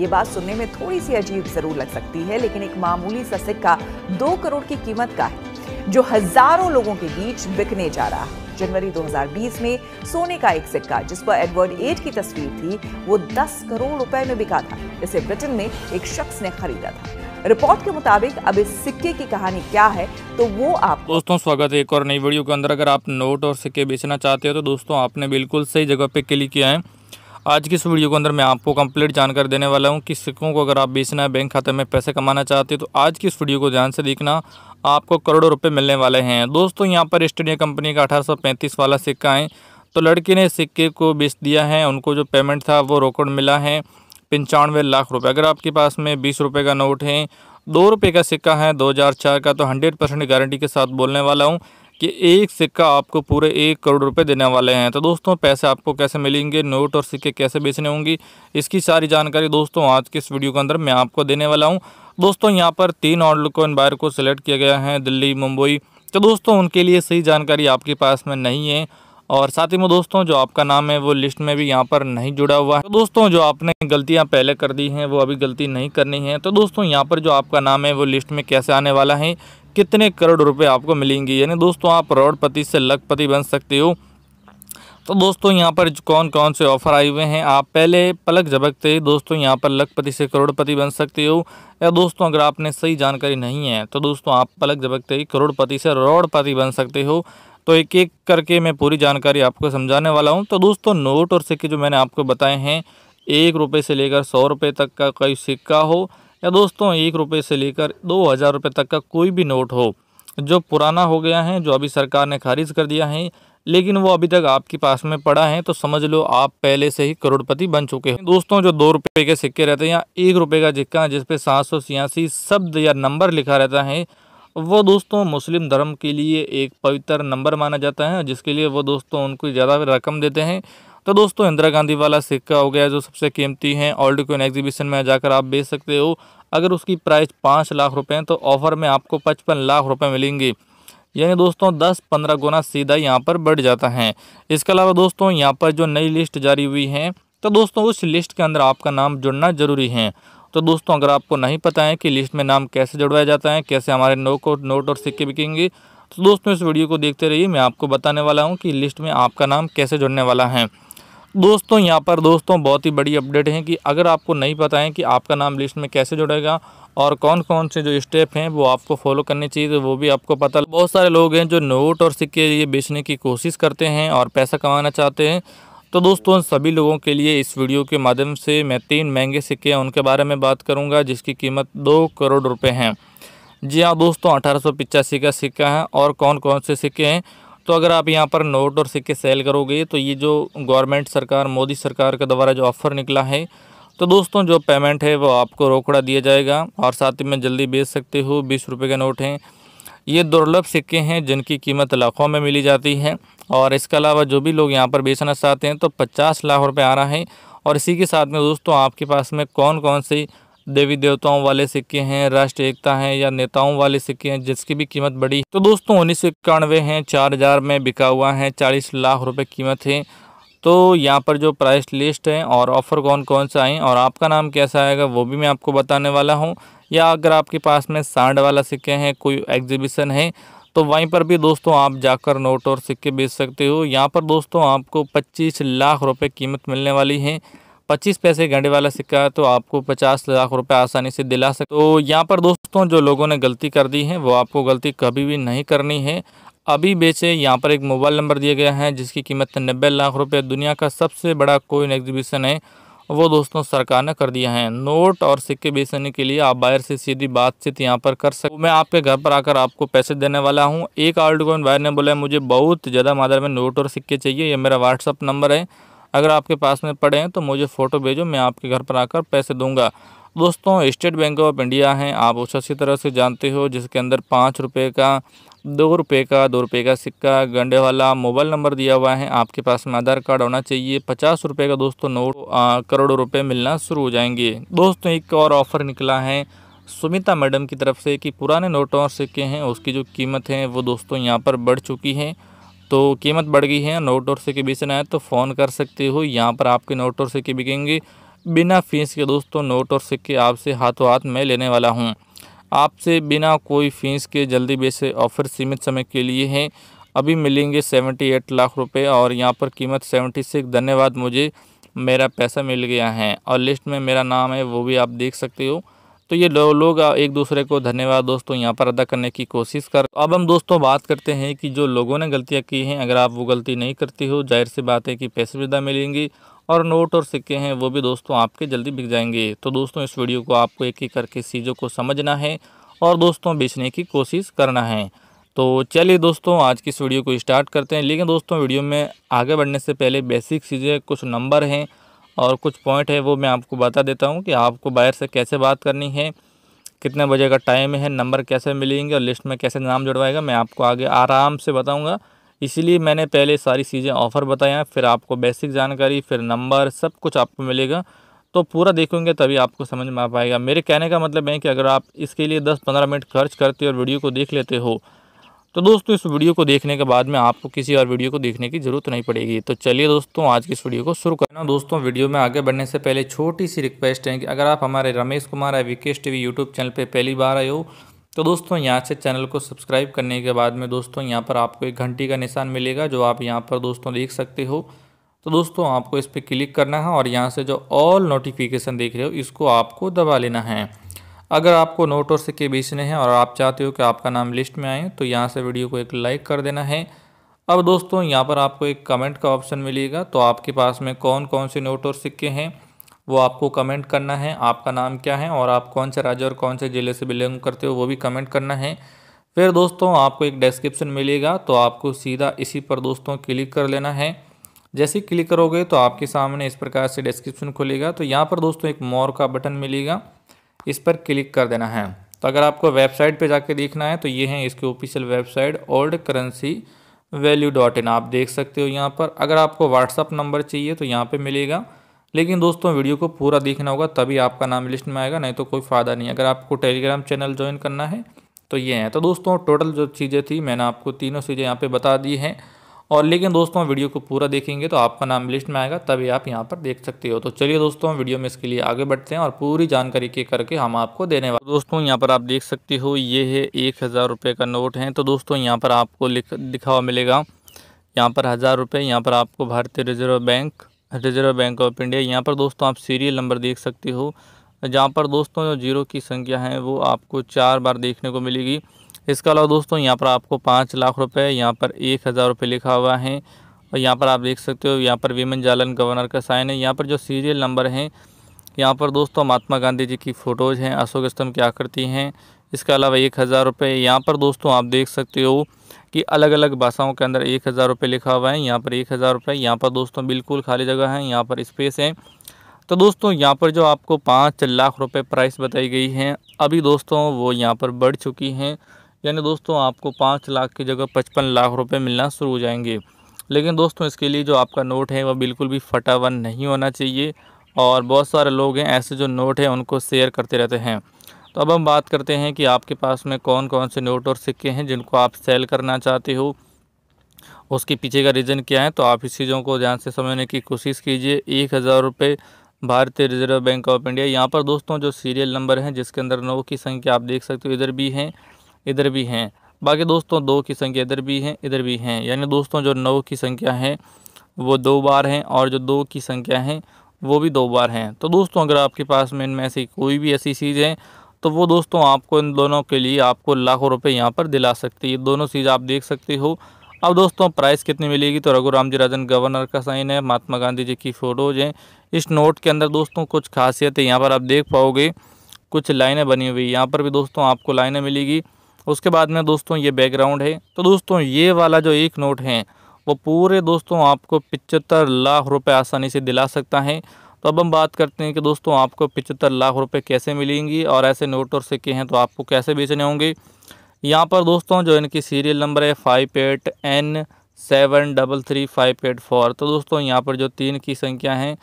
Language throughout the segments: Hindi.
ये बात सुनने में थोड़ी सी अजीब जरूर लग सकती है लेकिन एक मामूली सा सिक्का दो करोड़ की कीमत का है जो हजारों लोगों के बीच बिकने जा रहा है जनवरी 2020 में सोने का एक सिक्का जिस पर एडवर्ड एट की तस्वीर थी वो 10 करोड़ रुपए में बिका था इसे ब्रिटेन में एक शख्स ने खरीदा था रिपोर्ट के मुताबिक अब इस सिक्के की कहानी क्या है तो वो आप दोस्तों स्वागत है एक और नई वीडियो के अंदर अगर आप नोट और सिक्के बेचना चाहते हो तो दोस्तों आपने बिल्कुल सही जगह पे क्लिक किया है आज की इस वीडियो के अंदर मैं आपको कंप्लीट जानकारी देने वाला हूँ कि सिक्कों को अगर आप बेचना है बैंक खाते में पैसे कमाना चाहते हो तो आज की इस वीडियो को ध्यान से देखना आपको करोड़ों रुपये मिलने वाले हैं दोस्तों यहाँ पर ईस्ट इंडिया कंपनी का अठारह वाला सिक्का है तो लड़के ने सिक्के को बेच दिया है उनको जो पेमेंट था वो रोकड़ मिला है पंचानवे लाख रुपये अगर आपके पास में बीस रुपये का नोट है दो रुपये का सिक्का है चार का तो हंड्रेड परसेंट गारंटी के साथ बोलने वाला हूँ कि एक सिक्का आपको पूरे एक करोड़ रुपए देने वाले हैं तो दोस्तों पैसे आपको कैसे मिलेंगे नोट और सिक्के कैसे बेचने होंगे इसकी सारी जानकारी दोस्तों आज के इस वीडियो के अंदर मैं आपको देने वाला हूँ दोस्तों यहाँ पर तीन ऑर्डर इन बायर को सिलेक्ट किया गया है दिल्ली मुंबई तो दोस्तों उनके लिए सही जानकारी आपके पास में नहीं है और साथ ही में दोस्तों जो आपका नाम है वो लिस्ट में भी यहाँ पर नहीं जुड़ा हुआ है तो दोस्तों जो आपने गलतियाँ पहले कर दी हैं वो अभी गलती नहीं करनी है तो दोस्तों यहाँ पर जो आपका नाम है वो लिस्ट में कैसे आने वाला है कितने करोड़ रुपए आपको मिलेंगी यानी दोस्तों आप करोड़पति से लखपति बन सकते हो तो दोस्तों यहाँ पर कौन कौन से ऑफर आए हुए हैं आप पहले पलक झपकते ही दोस्तों यहाँ पर लखपति से करोड़पति बन सकते हो या दोस्तों अगर आपने सही जानकारी नहीं है तो दोस्तों आप पलक झपकते ही करोड़पति से रोड़पति बन सकते हो तो एक एक करके मैं पूरी जानकारी आपको समझाने वाला हूँ तो दोस्तों नोट और सिक्के जो मैंने आपको बताए हैं एक रुपये से लेकर सौ रुपये तक का कोई सिक्का हो या दोस्तों एक रुपये से लेकर दो हज़ार रुपये तक का कोई भी नोट हो जो पुराना हो गया है जो अभी सरकार ने खारिज कर दिया है लेकिन वो अभी तक आपके पास में पड़ा है तो समझ लो आप पहले से ही करोड़पति बन चुके हैं दोस्तों जो दो रुपये के सिक्के रहते हैं या एक रुपये का सिक्का जिसपे सात सौ छियासी शब्द या नंबर लिखा रहता है वो दोस्तों मुस्लिम धर्म के लिए एक पवित्र नंबर माना जाता है जिसके लिए वो दोस्तों उनको ज़्यादा रकम देते हैं तो दोस्तों इंदिरा गांधी वाला सिक्का हो गया जो सबसे कीमती है ओल्ड कोइन एग्जीबिशन में जाकर आप बेच सकते हो अगर उसकी प्राइस पाँच लाख रुपए हैं तो ऑफर में आपको पचपन लाख रुपए मिलेंगे यानी दोस्तों दस पंद्रह गुना सीधा यहाँ पर बढ़ जाता है इसके अलावा दोस्तों यहाँ पर जो नई लिस्ट जारी हुई है तो दोस्तों उस लिस्ट के अंदर आपका नाम जुड़ना जरूरी है तो दोस्तों अगर आपको नहीं पता है कि लिस्ट में नाम कैसे जुड़वाया जाता है कैसे हमारे नोट को नोट और सिक्के बिकेंगे तो दोस्तों इस वीडियो को देखते रहिए मैं आपको बताने वाला हूँ कि लिस्ट में आपका नाम कैसे जुड़ने वाला है दोस्तों यहाँ पर दोस्तों बहुत ही बड़ी अपडेट है कि अगर आपको नहीं पता है कि आपका नाम लिस्ट में कैसे जुड़ेगा और कौन कौन से जो स्टेप हैं वो आपको फॉलो करने चाहिए तो वो भी आपको पता बहुत सारे लोग हैं जो नोट और सिक्के ये बेचने की कोशिश करते हैं और पैसा कमाना चाहते हैं तो दोस्तों सभी लोगों के लिए इस वीडियो के माध्यम से मैं तीन महंगे सिक्के उनके बारे में बात करूँगा जिसकी कीमत दो करोड़ रुपये हैं जी हाँ दोस्तों अठारह का सिक्का है और कौन कौन से सिक्के हैं तो अगर आप यहाँ पर नोट और सिक्के सेल करोगे तो ये जो गवर्नमेंट सरकार मोदी सरकार के द्वारा जो ऑफ़र निकला है तो दोस्तों जो पेमेंट है वो आपको रोकड़ा दिया जाएगा और साथ ही में जल्दी बेच सकते हो बीस रुपये के नोट हैं ये दुर्लभ सिक्के हैं जिनकी कीमत लाखों में मिली जाती है और इसके अलावा जो भी लोग यहाँ पर बेचना चाहते हैं तो पचास लाख रुपये आ रहा है और इसी के साथ में दोस्तों आपके पास में कौन कौन सी देवी देवताओं वाले सिक्के हैं राष्ट्र एकता हैं या नेताओं वाले सिक्के हैं जिसकी भी कीमत बढ़ी तो दोस्तों उन्नीस सौ इक्यानवे हैं चार हज़ार में बिका हुआ है चालीस लाख रुपये कीमत है तो यहाँ पर जो प्राइस लिस्ट है और ऑफ़र कौन कौन सा है और आपका नाम कैसा आएगा वो भी मैं आपको बताने वाला हूँ या अगर आपके पास में सांड वाला सिक्के हैं कोई एग्जीबिशन है तो वहीं पर भी दोस्तों आप जाकर नोट और सिक्के बेच सकते हो यहाँ पर दोस्तों आपको 25 लाख रुपए कीमत मिलने वाली है पच्चीस पैसे घंटे वाला सिक्का है तो आपको पचास लाख रुपए आसानी से दिला सकते तो यहाँ पर दोस्तों जो लोगों ने गलती कर दी है वो आपको गलती कभी भी नहीं करनी है अभी बेचे यहाँ पर एक मोबाइल नंबर दिया गया है जिसकी कीमत नब्बे लाख रुपये दुनिया का सबसे बड़ा कोइन एग्जीबिशन है वो दोस्तों सरकार ने कर दिया है नोट और सिक्के बेचने के लिए आप बायर से सीधी बातचीत यहाँ पर कर सकते तो मैं आपके घर पर आकर आपको पैसे देने वाला हूँ एक आल्ट कोइन बायर ने बोला मुझे बहुत ज़्यादा मात्रा में नोट और सिक्के चाहिए यह मेरा व्हाट्सअप नंबर है अगर आपके पास में पड़े हैं तो मुझे फ़ोटो भेजो मैं आपके घर पर आकर पैसे दूंगा दोस्तों स्टेट बैंक ऑफ इंडिया है आप उस अच्छी तरह से जानते हो जिसके अंदर पाँच रुपये का दो रुपये का दो रुपये का सिक्का गंडे वाला मोबाइल नंबर दिया हुआ है आपके पास में आधार कार्ड होना चाहिए पचास रुपये का दोस्तों नोट करोड़ों रुपये मिलना शुरू हो जाएंगे दोस्तों एक और ऑफ़र निकला है सुमिता मैडम की तरफ से कि पुराने नोटों और सिक्के हैं उसकी जो कीमत है वो दोस्तों यहाँ पर बढ़ चुकी है तो कीमत बढ़ गई है नोट और सिक्के बेचना है तो फ़ोन कर सकते हो यहाँ पर आपके नोट और सिक्के बिकेंगे बिना फीस के दोस्तों नोट और सिक्के आपसे हाथों हाथ में लेने वाला हूँ आपसे बिना कोई फीस के जल्दी बेचे ऑफ़र सीमित समय के लिए हैं अभी मिलेंगे सेवेंटी एट लाख रुपए और यहाँ पर कीमत सेवेंटी सिक्स धन्यवाद मुझे मेरा पैसा मिल गया है और लिस्ट में मेरा नाम है वो भी आप देख सकते हो तो ये लोग लो एक दूसरे को धन्यवाद दोस्तों यहाँ पर अदा करने की कोशिश कर अब हम दोस्तों बात करते हैं कि जो लोगों ने गलतियाँ की हैं अगर आप वो गलती नहीं करती हो जाहिर सी बात है कि पैसे विदा मिलेंगी और नोट और सिक्के हैं वो भी दोस्तों आपके जल्दी बिक जाएंगे तो दोस्तों इस वीडियो को आपको एक एक करके चीज़ों को समझना है और दोस्तों बेचने की कोशिश करना है तो चलिए दोस्तों आज की इस वीडियो को स्टार्ट करते हैं लेकिन दोस्तों वीडियो में आगे बढ़ने से पहले बेसिक चीज़ें कुछ नंबर हैं और कुछ पॉइंट है वो मैं आपको बता देता हूँ कि आपको बायर से कैसे बात करनी है कितने बजे का टाइम है नंबर कैसे मिलेंगे और लिस्ट में कैसे नाम जुड़वाएगा मैं आपको आगे आराम से बताऊँगा इसीलिए मैंने पहले सारी चीज़ें ऑफ़र बताया फिर आपको बेसिक जानकारी फिर नंबर सब कुछ आपको मिलेगा तो पूरा देखेंगे तभी आपको समझ में आ पाएगा मेरे कहने का मतलब है कि अगर आप इसके लिए 10-15 मिनट खर्च करते हो और वीडियो को देख लेते हो तो दोस्तों इस वीडियो को देखने के बाद में आपको किसी और वीडियो को देखने की जरूरत नहीं पड़ेगी तो चलिए दोस्तों आज की इस वीडियो को शुरू करना दोस्तों वीडियो में आगे बढ़ने से पहले छोटी सी रिक्वेस्ट है कि अगर आप हमारे Ramesh Kumar T V YouTube channel पर पहली बार आए हो तो दोस्तों यहाँ से चैनल को सब्सक्राइब करने के बाद में दोस्तों यहाँ पर आपको एक घंटी का निशान मिलेगा जो आप यहाँ पर दोस्तों देख सकते हो तो दोस्तों आपको इस पर क्लिक करना है और यहाँ से जो ऑल नोटिफिकेशन देख रहे हो इसको आपको दबा लेना है अगर आपको नोट और सिक्के बेचने हैं और आप चाहते हो कि आपका नाम लिस्ट में आए तो यहाँ से वीडियो को एक लाइक कर देना है अब दोस्तों यहाँ पर आपको एक कमेंट का ऑप्शन मिलेगा तो आपके पास में कौन कौन से नोट और सिक्के हैं वो आपको कमेंट करना है आपका नाम क्या है और आप कौन से राज्य और कौन से ज़िले से बिलोंग करते हो वो भी कमेंट करना है फिर दोस्तों आपको एक डिस्क्रिप्शन मिलेगा तो आपको सीधा इसी पर दोस्तों क्लिक कर लेना है जैसे क्लिक करोगे तो आपके सामने इस प्रकार से डिस्क्रिप्शन खुलेगा तो यहाँ पर दोस्तों एक मोर का बटन मिलेगा इस पर क्लिक कर देना है तो अगर आपको वेबसाइट पे जाके देखना है तो ये है इसकी official website old currency value dot in आप देख सकते हो यहाँ पर अगर आपको व्हाट्सअप नंबर चाहिए तो यहाँ पे मिलेगा लेकिन दोस्तों वीडियो को पूरा देखना होगा तभी आपका नाम लिस्ट में आएगा नहीं तो कोई फ़ायदा नहीं अगर आपको टेलीग्राम चैनल ज्वाइन करना है तो ये है तो दोस्तों टोटल जो चीज़ें थी मैंने आपको तीनों चीज़ें यहाँ पर बता दी हैं और लेकिन दोस्तों वीडियो को पूरा देखेंगे तो आपका नाम लिस्ट में आएगा तभी आप यहाँ पर देख सकते हो तो चलिए दोस्तों वीडियो में इसके लिए आगे बढ़ते हैं और पूरी जानकारी के करके हम आपको देने वाले तो दोस्तों यहाँ पर आप देख सकते हो ये है एक हज़ार रुपये का नोट है तो दोस्तों यहाँ पर आपको लिख लिखा हुआ मिलेगा यहाँ पर हज़ार रुपये यहाँ पर आपको भारतीय reserve bank reserve bank of India यहाँ पर दोस्तों आप सीरियल नंबर देख सकते हो जहाँ पर दोस्तों जो जीरो की संख्या है वो आपको चार बार देखने को मिलेगी इसके अलावा दोस्तों यहाँ पर आपको पाँच लाख रुपये यहाँ पर एक हज़ार रुपये लिखा हुआ है और यहाँ पर आप देख सकते हो यहाँ पर विमन जालन गवर्नर का साइन है यहाँ पर जो सीरियल नंबर हैं यहाँ पर दोस्तों महात्मा गांधी जी की फ़ोटोज़ हैं अशोक स्तंभ की आकृति हैं इसके अलावा एक हज़ार रुपये यहाँ पर दोस्तों आप देख सकते हो कि अलग अलग भाषाओं के अंदर एक हज़ार रुपये लिखा हुआ है यहाँ पर एक हज़ार रुपये यहाँ पर दोस्तों बिल्कुल खाली जगह है यहाँ पर स्पेस है तो दोस्तों यहाँ पर जो आपको पाँच लाख रुपये प्राइस बताई गई हैं अभी दोस्तों वो यहाँ पर बढ़ चुकी हैं यानी दोस्तों आपको पाँच लाख की जगह पचपन लाख रुपए मिलना शुरू हो जाएंगे लेकिन दोस्तों इसके लिए जो आपका नोट है वह बिल्कुल भी फटावन नहीं होना चाहिए और बहुत सारे लोग हैं ऐसे जो नोट हैं उनको शेयर करते रहते हैं तो अब हम बात करते हैं कि आपके पास में कौन कौन से नोट और सिक्के हैं जिनको आप सेल करना चाहते हो उसके पीछे का रीज़न क्या है तो आप इस चीज़ों को ध्यान से समझने की कोशिश कीजिए एक हज़ार रुपये भारतीय रिजर्व बैंक ऑफ इंडिया यहाँ पर दोस्तों जो सीरियल नंबर हैं जिसके अंदर नौ की संख्या आप देख सकते हो इधर भी हैं इधर भी हैं बाकी दोस्तों दो की संख्या इधर भी हैं इधर भी हैं यानी दोस्तों जो नौ की संख्या है वो दो बार हैं और जो दो की संख्या है वो भी दो बार हैं तो दोस्तों अगर आपके पास में इनमें से कोई भी ऐसी चीज़ है तो वो दोस्तों आपको इन दोनों के लिए आपको लाखों रुपए यहाँ पर दिला सकती है दोनों चीज़ आप देख सकते हो अब दोस्तों प्राइस कितनी मिलेगी तो रघुराम जी राजन गवर्नर का साइन है महात्मा गांधी जी की फ़ोटोज हैं इस नोट के अंदर दोस्तों कुछ खासियत है यहाँ पर आप देख पाओगे कुछ लाइनें बनी हुई यहाँ पर भी दोस्तों आपको लाइनें मिलेगी उसके बाद में दोस्तों ये बैकग्राउंड है तो दोस्तों ये वाला जो एक नोट है वो पूरे दोस्तों आपको पिचहत्तर लाख रुपए आसानी से दिला सकता है तो अब हम बात करते हैं कि दोस्तों आपको पिचहत्तर लाख रुपए कैसे मिलेंगी और ऐसे नोट और सिक्के हैं तो आपको कैसे बेचने होंगे यहाँ पर दोस्तों जो इनकी सीरियल नंबर है five eight N seven double three five eight four तो दोस्तों यहाँ पर जो तीन की संख्या हैं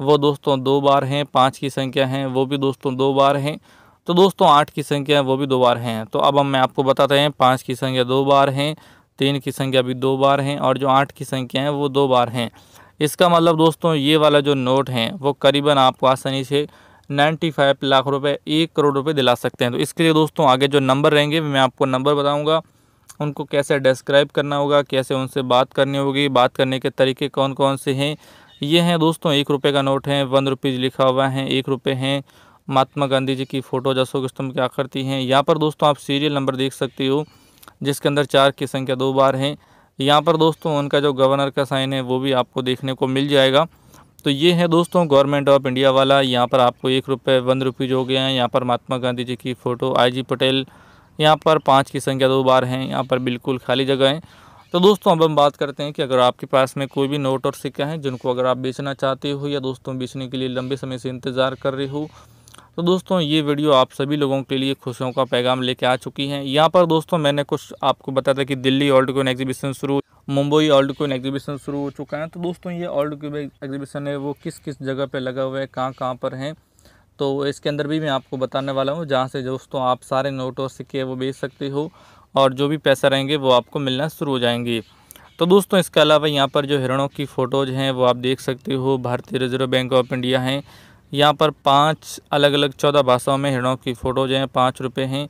वो दोस्तों दो बार हैं पाँच की संख्या हैं वो भी दोस्तों दो बार हैं तो दोस्तों आठ की संख्या वो भी दो बार हैं तो अब हम मैं आपको बताते हैं पाँच की संख्या दो बार हैं तीन की संख्या भी दो बार हैं और जो आठ की संख्या है वो दो बार हैं इसका मतलब दोस्तों ये वाला जो नोट है वो करीबन आपको आसानी से नाइन्टी फाइव लाख रुपए एक करोड़ रुपए दिला सकते हैं तो इसके लिए दोस्तों आगे जो नंबर रहेंगे मैं आपको नंबर बताऊंगा उनको कैसे डिस्क्राइब करना होगा कैसे उनसे बात करनी होगी बात करने के तरीके कौन कौन से हैं ये हैं दोस्तों एक रुपये का नोट है वन रुपीज़ लिखा हुआ है एक रुपये हैं महात्मा गांधी जी की फ़ोटो अशोक स्तंभ की आकृति हैं यहाँ पर दोस्तों आप सीरियल नंबर देख सकते हो जिसके अंदर चार की संख्या दो बार है यहाँ पर दोस्तों उनका जो गवर्नर का साइन है वो भी आपको देखने को मिल जाएगा तो ये है दोस्तों गवर्नमेंट ऑफ इंडिया वाला यहाँ पर आपको एक रुपये वन रुपीज़ हो गया है यहाँ पर महात्मा गांधी जी की फ़ोटो आई पटेल यहाँ पर पाँच की संख्या दो बार हैं यहाँ पर बिल्कुल खाली जगह है तो दोस्तों अब हम बात करते हैं कि अगर आपके पास में कोई भी नोट और सिक्का है जिनको अगर आप बेचना चाहते हो या दोस्तों बेचने के लिए लंबे समय से इंतज़ार कर रहे हो तो दोस्तों ये वीडियो आप सभी लोगों के लिए खुशियों का पैगाम लेके आ चुकी हैं यहाँ पर दोस्तों मैंने कुछ आपको बताया था कि दिल्ली ऑल्ड कोइन एग्जीबिशन शुरू मुंबई ऑल्ड कोइन एग्जीबिशन शुरू हो चुका है तो दोस्तों ये ऑल्ड कोइन एग्जीबिशन है वो किस किस जगह पर लगा हुआ है कहाँ कहाँ पर हैं तो इसके अंदर भी मैं आपको बताने वाला हूँ जहाँ से दोस्तों आप सारे नोट और सिक्के वो बेच सकते हो और जो भी पैसा रहेंगे वो आपको मिलना शुरू हो जाएंगे तो दोस्तों इसके अलावा यहाँ पर जो हिरणों की फ़ोटोज़ हैं वो आप देख सकते हो भारतीय रिजर्व बैंक ऑफ इंडिया हैं यहाँ पर पांच अलग अलग चौदह भाषाओं में हिरणों की फ़ोटो जो है पाँच रुपये हैं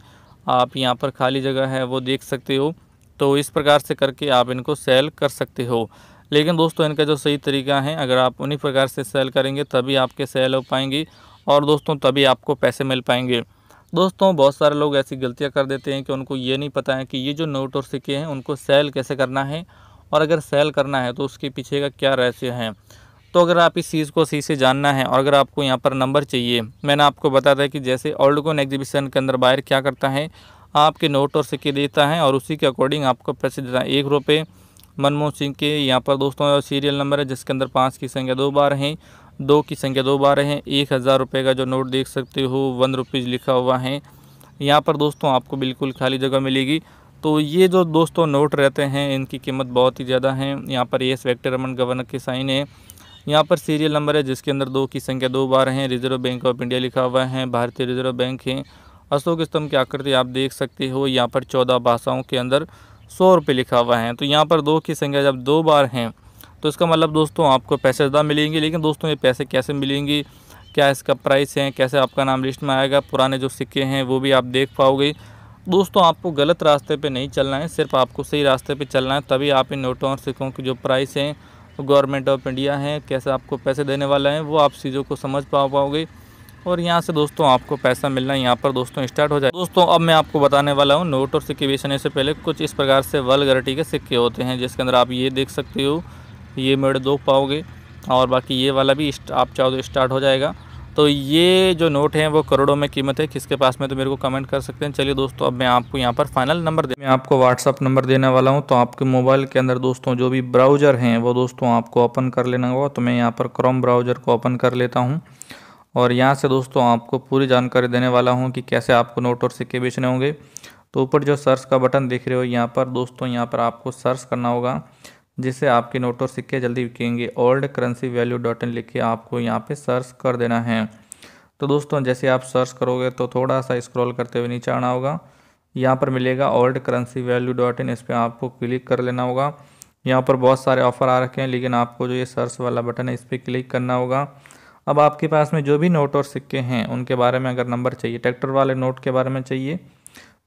आप यहाँ पर खाली जगह है वो देख सकते हो तो इस प्रकार से करके आप इनको सेल कर सकते हो लेकिन दोस्तों इनका जो सही तरीका है अगर आप उन्हीं प्रकार से सेल करेंगे तभी आपके सेल हो पाएंगे और दोस्तों तभी आपको पैसे मिल पाएंगे दोस्तों बहुत सारे लोग ऐसी गलतियाँ कर देते हैं कि उनको ये नहीं पता है कि ये जो नोट और सिक्के हैं उनको सेल कैसे करना है और अगर सेल करना है तो उसके पीछे का क्या रहस्य है तो अगर आप इस चीज़ को सही से जानना है और अगर आपको यहाँ पर नंबर चाहिए मैंने आपको बताया था कि जैसे ओल्ड कोन एग्जीबिशन के अंदर बायर क्या करता है आपके नोट और सिक्के देता है और उसी के अकॉर्डिंग आपको पैसे देता है एक रुपये मनमोहन सिंह के यहाँ पर दोस्तों सीरियल नंबर है जिसके अंदर पाँच की संख्या दो बार हैं दो की संख्या दो बार हैं एक हज़ार रुपये का जो नोट देख सकते हो वन रुपीज़ लिखा हुआ है यहाँ पर दोस्तों आपको बिल्कुल खाली जगह मिलेगी तो ये जो दोस्तों नोट रहते हैं इनकी कीमत बहुत ही ज़्यादा है यहाँ पर एस वेक्टर रमन गवर्नर के साइन है यहाँ पर सीरियल नंबर है जिसके अंदर दो की संख्या दो बार हैं रिजर्व बैंक ऑफ इंडिया लिखा हुआ है भारतीय रिजर्व बैंक है अशोक स्तंभ की आकृति आप देख सकते हो यहाँ पर चौदह भाषाओं के अंदर सौ रुपये लिखा हुआ है तो यहाँ पर दो की संख्या जब दो बार हैं तो इसका मतलब दोस्तों आपको पैसे ज़्यादा मिलेंगे लेकिन दोस्तों ये पैसे कैसे मिलेंगे क्या इसका प्राइस है कैसे आपका नाम लिस्ट में आएगा पुराने जो सिक्के हैं वो भी आप देख पाओगे दोस्तों आपको गलत रास्ते पे नहीं चलना है सिर्फ आपको सही रास्ते पे चलना है तभी आप इन नोटों और सिक्कों की जो प्राइस हैं गवर्नमेंट ऑफ इंडिया है कैसे आपको पैसे देने वाला है वो आप चीज़ों को समझ पा पाओगे और यहाँ से दोस्तों आपको पैसा मिलना यहाँ पर दोस्तों स्टार्ट हो जाए दोस्तों अब मैं आपको बताने वाला हूँ नोट और सिक्के बेचने से पहले कुछ इस प्रकार से वलगरिटी के सिक्के होते हैं जिसके अंदर आप ये देख सकते हो ये मेड़ दो पाओगे और बाकी ये वाला भी आप चाहो तो स्टार्ट हो जाएगा तो ये जो नोट हैं वो करोड़ों में कीमत है किसके पास में तो मेरे को कमेंट कर सकते हैं चलिए दोस्तों अब मैं आपको यहाँ पर फाइनल नंबर दे मैं आपको व्हाट्सअप नंबर देने वाला हूँ तो आपके मोबाइल के अंदर दोस्तों जो भी ब्राउज़र हैं वो दोस्तों आपको ओपन कर लेना होगा तो मैं यहाँ पर क्रोम ब्राउज़र को ओपन कर लेता हूँ और यहाँ से दोस्तों आपको पूरी जानकारी देने वाला हूँ कि कैसे आपको नोट और सिक्के बेचने होंगे तो ऊपर जो सर्च का बटन देख रहे हो यहाँ पर दोस्तों यहाँ पर आपको सर्च करना होगा जिससे आपके नोट और सिक्के जल्दी बिकेंगे old currency value dot in लिख के आपको यहाँ पे सर्च कर देना है तो दोस्तों जैसे आप सर्च करोगे तो थोड़ा सा स्क्रॉल करते हुए नीचे आना होगा यहाँ पर मिलेगा old currency value dot in इस पर आपको क्लिक कर लेना होगा यहाँ पर बहुत सारे ऑफ़र आ रखे हैं लेकिन आपको जो ये सर्च वाला बटन है इस पर क्लिक करना होगा अब आपके पास में जो भी नोट और सिक्के हैं उनके बारे में अगर नंबर चाहिए ट्रैक्टर वाले नोट के बारे में चाहिए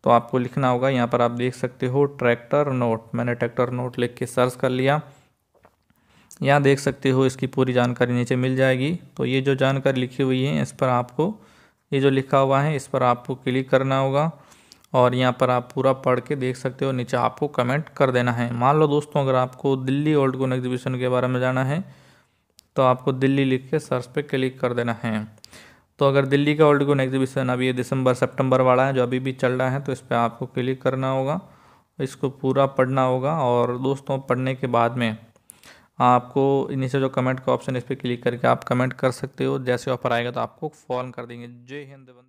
तो आपको लिखना होगा यहाँ पर आप देख सकते हो ट्रैक्टर नोट मैंने ट्रैक्टर नोट लिख के सर्च कर लिया यहाँ देख सकते हो इसकी पूरी जानकारी नीचे मिल जाएगी तो ये जो जानकारी लिखी हुई है इस पर आपको ये जो लिखा हुआ है इस पर आपको क्लिक करना होगा और यहाँ पर आप पूरा पढ़ के देख सकते हो नीचे आपको कमेंट कर देना है मान लो दोस्तों अगर आपको दिल्ली ओल्ड गोन एग्जीबिशन के बारे में जाना है तो आपको दिल्ली लिख के सर्च पे क्लिक कर देना है तो अगर दिल्ली का ओल्ड गोन एग्जीबिशन अभी ये दिसंबर सितंबर वाला है जो अभी भी चल रहा है तो इस पर आपको क्लिक करना होगा इसको पूरा पढ़ना होगा और दोस्तों पढ़ने के बाद में आपको नीचे जो कमेंट का ऑप्शन इस पर क्लिक करके आप कमेंट कर सकते हो जैसे ऑफर आएगा तो आपको फॉर्म कर देंगे जय हिंद